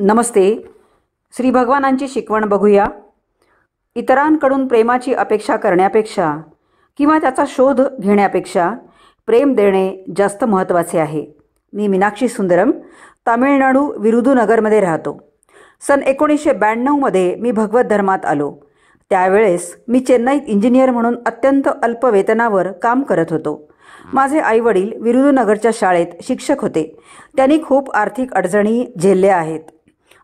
नमस्ते श्री भगवानांची शिकवण बघूया इतरांकडून प्रेमाची अपेक्षा करण्यापेक्षा किंवा त्याचा शोध घेण्यापेक्षा प्रेम देणे जास्त महत्त्वाचे आहे मी मीनाक्षी सुंदरम तामिळनाडू विरुदुनगरमध्ये राहतो सन एकोणीसशे ब्याण्णवमध्ये मी भगवत धर्मात आलो त्यावेळेस मी चेन्नईत इंजिनियर म्हणून अत्यंत अल्प वेतनावर काम करत होतो माझे आईवडील विरुदुनगरच्या शाळेत शिक्षक होते त्यांनी खूप आर्थिक अडचणी झेलल्या आहेत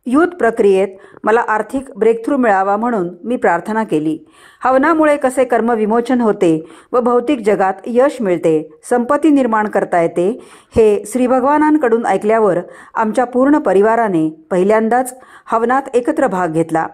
यूथ प्रक्रियेत मला आर्थिक ब्रेकथ्रू मिळावा म्हणून मी प्रार्थना केली हवनामुळे कसे कर्मविमोचन होते व भौतिक जगात यश मिळते संपत्ती निर्माण करता येते हे श्रीभगवानांकडून ऐकल्यावर आमच्या पूर्ण परिवाराने पहिल्यांदाच हवनात एकत्र भाग घेतला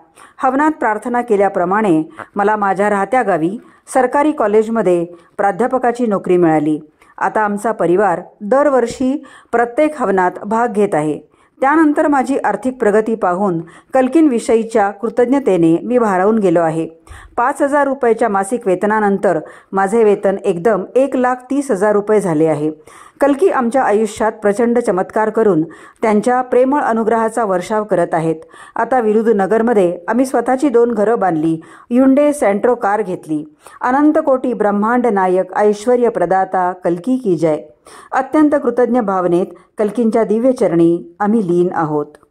हवनात प्रार्थना केल्याप्रमाणे मला माझ्या राहत्या गावी सरकारी कॉलेजमध्ये प्राध्यापकाची नोकरी मिळाली आता आमचा परिवार दरवर्षी प्रत्येक हवनात भाग घेत आहे त्यानंतर माझी आर्थिक प्रगती पाहून कल्किनविषयीच्या कृतज्ञतेने मी भारावून गेलो आहे पाच हजार रुपयाच्या मासिक वेतनानंतर माझे वेतन एकदम एक लाख तीस हजार रुपये झाले आहे कलकी आमच्या आयुष्यात प्रचंड चमत्कार करून त्यांच्या प्रेमळ अनुग्रहाचा वर्षाव करत आहेत आता विरुधनगरमध्ये आम्ही स्वतःची दोन घरं बांधली युंडे सेंट्रो कार घेतली अनंतकोटी ब्रह्मांड नायक ऐश्वर प्रदाता कलकी की जय अत्यंत कृतज्ञ भावनेत कलकींच्या दिव्यचरणी आम्ही लीन आहोत